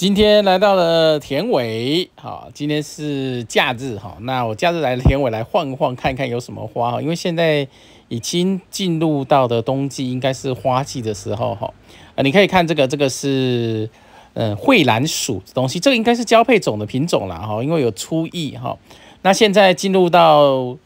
今天来到了田尾，好，今天是假日，好，那我假日来田尾来晃一晃，看看有什么花哈。因为现在已经进入到的冬季，应该是花季的时候哈。你可以看这个，这个是嗯蕙兰属的东西，这应该是交配种的品种啦哈。因为有初意哈，那现在进入到。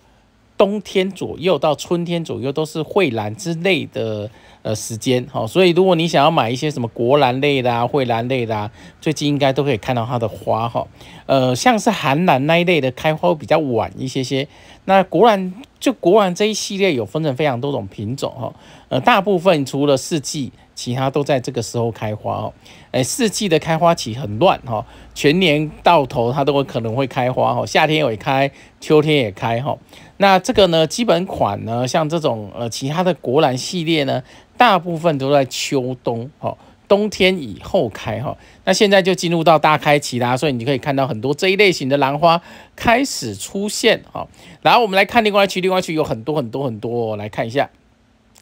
冬天左右到春天左右都是蕙兰之类的呃时间哈，所以如果你想要买一些什么国兰类的、蕙兰类的，最近应该都可以看到它的花哈。呃，像是寒兰那一类的开花会比较晚一些些。那国兰就国兰这一系列有分成非常多种品种哈，呃，大部分除了四季。其他都在这个时候开花哦，哎，四季的开花期很乱哈，全年到头它都可能会开花哈，夏天也开，秋天也开哈。那这个呢，基本款呢，像这种呃其他的国兰系列呢，大部分都在秋冬哈，冬天以后开哈。那现在就进入到大开期啦，所以你可以看到很多这一类型的兰花开始出现哈。然后我们来看另外一区，另外一区有很多很多很多，哦，来看一下。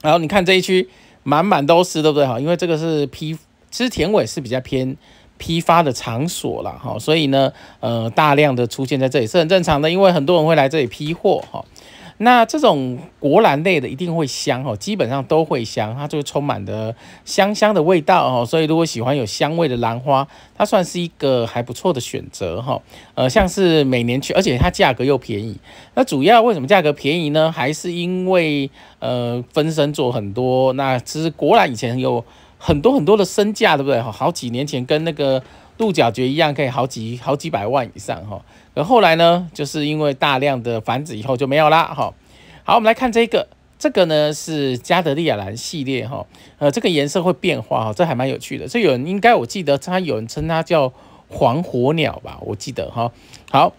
然后你看这一区。满满都是，对不对？哈，因为这个是批，其实田尾是比较偏批发的场所了，哈，所以呢，呃，大量的出现在这里是很正常的，因为很多人会来这里批货，哈。那这种国兰类的一定会香哦，基本上都会香，它就充满的香香的味道哦。所以如果喜欢有香味的兰花，它算是一个还不错的选择哈。呃，像是每年去，而且它价格又便宜。那主要为什么价格便宜呢？还是因为呃分身做很多。那其实国兰以前有。很多很多的身价，对不对？哈，好几年前跟那个鹿角蕨一样，可以好几好几百万以上，哈。而后来呢，就是因为大量的繁殖以后就没有啦，哈。好，我们来看这个，这个呢是加德利亚兰系列，哈。呃，这个颜色会变化，哈，这还蛮有趣的。这有人应该，我记得他有人称它叫黄火鸟吧，我记得哈。好。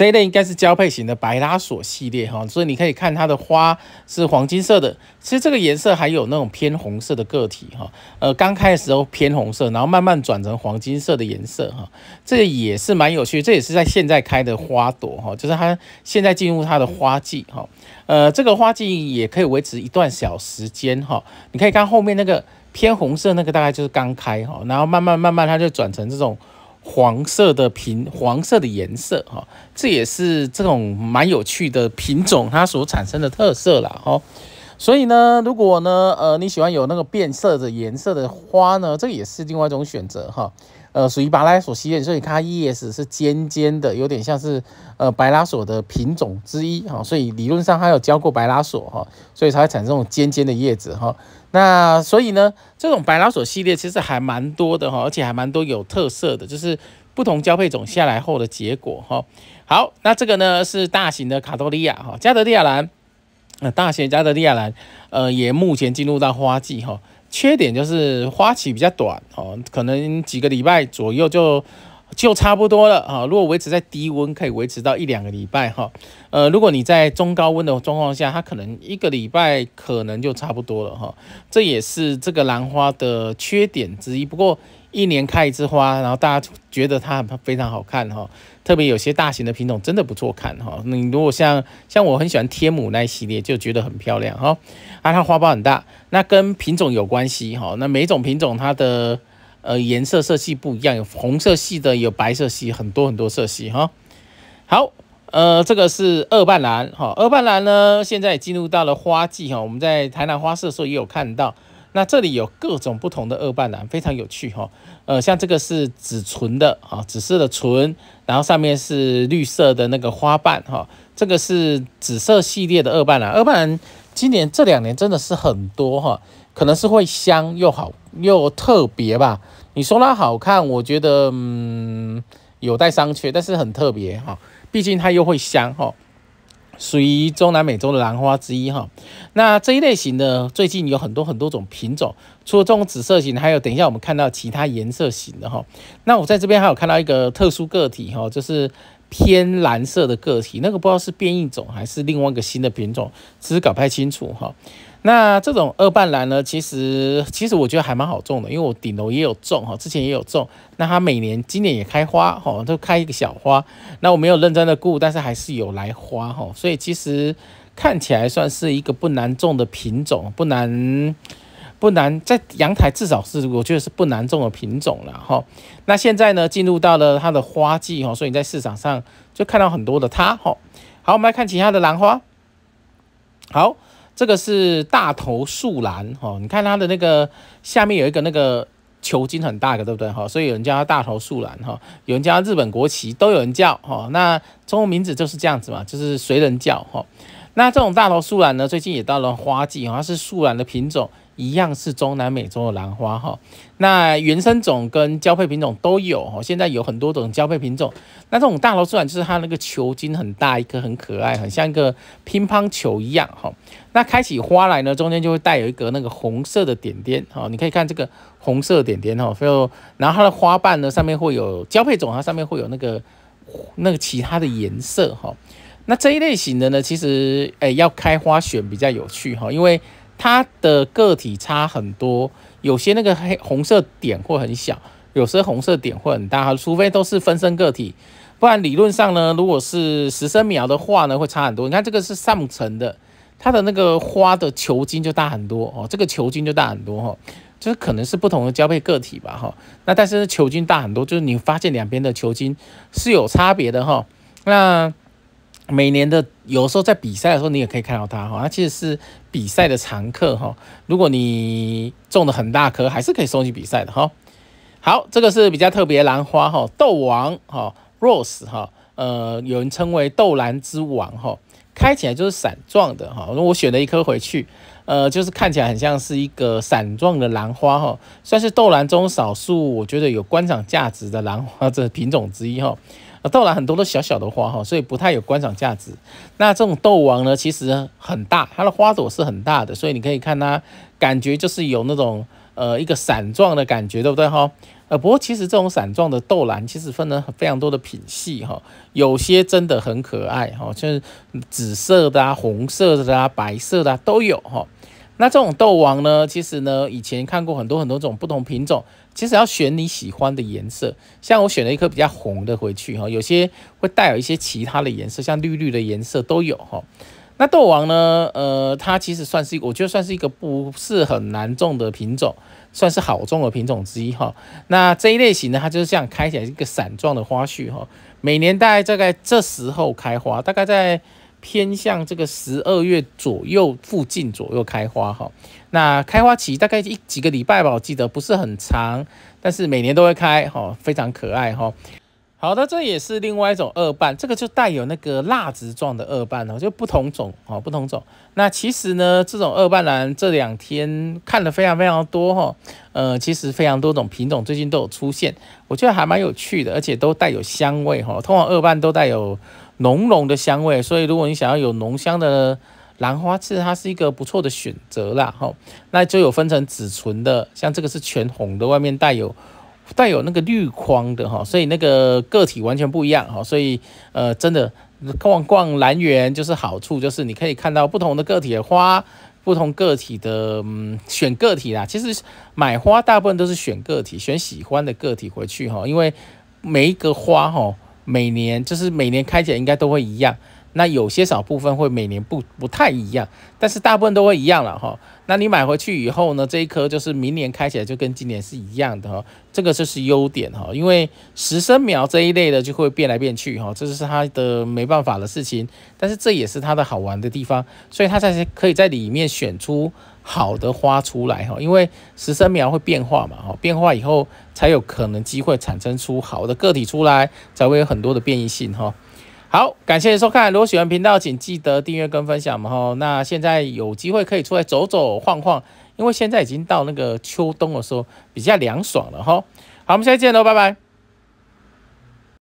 这一类应该是交配型的白拉索系列哈，所以你可以看它的花是黄金色的。其实这个颜色还有那种偏红色的个体哈，呃，刚开始都偏红色，然后慢慢转成黄金色的颜色哈，这也是蛮有趣。这也是在现在开的花朵哈，就是它现在进入它的花季哈，呃，这个花季也可以维持一段小时间哈。你可以看后面那个偏红色那个大概就是刚开哈，然后慢慢慢慢它就转成这种。黄色的品，黄色的颜色，哈，这也是这种蛮有趣的品种，它所产生的特色了，哈。所以呢，如果呢，呃，你喜欢有那个变色的颜色的花呢，这也是另外一种选择，哈。呃，属于白拉索系列，所以它叶子是尖尖的，有点像是呃白拉索的品种之一哈，所以理论上它有交过白拉索哈，所以才会产生这种尖尖的叶子哈。那所以呢，这种白拉索系列其实还蛮多的哈，而且还蛮多有特色的，就是不同交配种下来后的结果哈。好，那这个呢是大型的卡多利亚哈，加德利亚兰，嗯，大型加德利亚兰，呃，也目前进入到花季哈。缺点就是花期比较短哦，可能几个礼拜左右就。就差不多了啊！如果维持在低温，可以维持到一两个礼拜哈。呃，如果你在中高温的状况下，它可能一个礼拜可能就差不多了哈。这也是这个兰花的缺点之一。不过一年开一次花，然后大家觉得它非常好看哈。特别有些大型的品种真的不错看哈。你如果像像我很喜欢天母那系列，就觉得很漂亮哈。啊，它花苞很大，那跟品种有关系哈。那每种品种它的。呃，颜色色系不一样，有红色系的，有白色系，很多很多色系哈。好，呃，这个是二瓣兰哈。二瓣兰呢，现在进入到了花季哈。我们在台南花市的时候也有看到，那这里有各种不同的二瓣兰，非常有趣哈。呃，像这个是紫唇的啊，紫色的唇，然后上面是绿色的那个花瓣哈。这个是紫色系列的二瓣兰。二瓣兰今年这两年真的是很多哈。可能是会香又好又特别吧？你说它好看，我觉得嗯有待商榷，但是很特别哈。毕竟它又会香哈，属于中南美洲的兰花之一哈。那这一类型的最近有很多很多种品种，除了这种紫色型，还有等一下我们看到其他颜色型的哈。那我在这边还有看到一个特殊个体哈，就是偏蓝色的个体，那个不知道是变异种还是另外一个新的品种，只是搞不太清楚哈。那这种二瓣兰呢，其实其实我觉得还蛮好种的，因为我顶楼也有种哈，之前也有种。那它每年今年也开花哈，都开一个小花。那我没有认真的顾，但是还是有来花哈，所以其实看起来算是一个不难种的品种，不难不难在阳台至少是我觉得是不难种的品种了哈。那现在呢，进入到了它的花季哈，所以你在市场上就看到很多的它哈。好，我们来看其他的兰花，好。这个是大头树兰哈，你看它的那个下面有一个那个球茎很大的，对不对哈？所以有人叫它大头树兰哈，有人叫它日本国旗，都有人叫哈。那中文名字就是这样子嘛，就是随人叫哈。那这种大头树兰呢，最近也到了花季像是树兰的品种。一样是中南美洲的兰花哈，那原生种跟交配品种都有哈，现在有很多种交配品种。那这种大罗素兰就是它那个球茎很大，一颗很可爱，很像一个乒乓球一样哈。那开起花来呢，中间就会带有一个那个红色的点点哈，你可以看这个红色点点哈，然后它的花瓣呢上面会有交配种，它上面会有那个那个其他的颜色哈。那这一类型的呢，其实诶要开花选比较有趣哈，因为。它的个体差很多，有些那个黑红色点会很小，有些红色点会很大，哈，除非都是分生个体，不然理论上呢，如果是实生苗的话呢，会差很多。你看这个是上层的，它的那个花的球茎就大很多哦，这个球茎就大很多哈，就是可能是不同的交配个体吧，哈，那但是球茎大很多，就是你发现两边的球茎是有差别的哈，那。每年的有时候在比赛的时候，你也可以看到它哈，它其实是比赛的常客哈。如果你种的很大颗，还是可以送去比赛的哈。好，这个是比较特别兰花哈，豆王哈，rose 哈，呃，有人称为豆兰之王哈，开起来就是伞状的哈。那我选了一颗回去，呃，就是看起来很像是一个伞状的兰花哈，算是豆兰中少数我觉得有观赏价值的兰花这品种之一哈。啊，豆兰很多都小小的花哈，所以不太有观赏价值。那这种豆王呢，其实很大，它的花朵是很大的，所以你可以看它，感觉就是有那种呃一个伞状的感觉，对不对哈？呃，不过其实这种伞状的豆兰其实分了非常多的品系哈，有些真的很可爱哈，就是紫色的啊、红色的啊、白色的都有哈。那这种豆王呢，其实呢以前看过很多很多种不同品种。其实要选你喜欢的颜色，像我选了一颗比较红的回去哈，有些会带有一些其他的颜色，像绿绿的颜色都有哈。那豆王呢？呃，它其实算是我觉得算是一个不是很难种的品种，算是好种的品种之一哈。那这一类型呢，它就是这样开起来一个伞状的花序哈，每年大概在在这时候开花，大概在。偏向这个十二月左右附近左右开花哈，那开花期大概一几个礼拜吧，我记得不是很长，但是每年都会开哈，非常可爱哈。好的，这也是另外一种二瓣，这个就带有那个蜡质状的二瓣哦，就不同种哦，不同种。那其实呢，这种二瓣兰这两天看的非常非常多哈，呃，其实非常多种品种最近都有出现，我觉得还蛮有趣的，而且都带有香味哈，通常二瓣都带有。浓浓的香味，所以如果你想要有浓香的兰花其实它是一个不错的选择啦。哈，那就有分成紫唇的，像这个是全红的，外面带有带有那个绿框的哈，所以那个个体完全不一样哈。所以呃，真的逛逛兰园就是好处，就是你可以看到不同的个体的花，不同个体的嗯选个体啦。其实买花大部分都是选个体，选喜欢的个体回去哈，因为每一个花哈。每年就是每年开起来应该都会一样，那有些少部分会每年不不太一样，但是大部分都会一样了哈。那你买回去以后呢，这一颗就是明年开起来就跟今年是一样的哈。这个就是优点哈，因为实生苗这一类的就会变来变去哈，这就是它的没办法的事情，但是这也是它的好玩的地方，所以它才可以在里面选出。好的花出来哈，因为实生苗会变化嘛哈，变化以后才有可能机会产生出好的个体出来，才会有很多的变异性哈。好，感谢收看，如果喜欢频道，请记得订阅跟分享嘛哈。那现在有机会可以出来走走晃晃，因为现在已经到那个秋冬的时候，比较凉爽了哈。好，我们下次见喽，拜拜。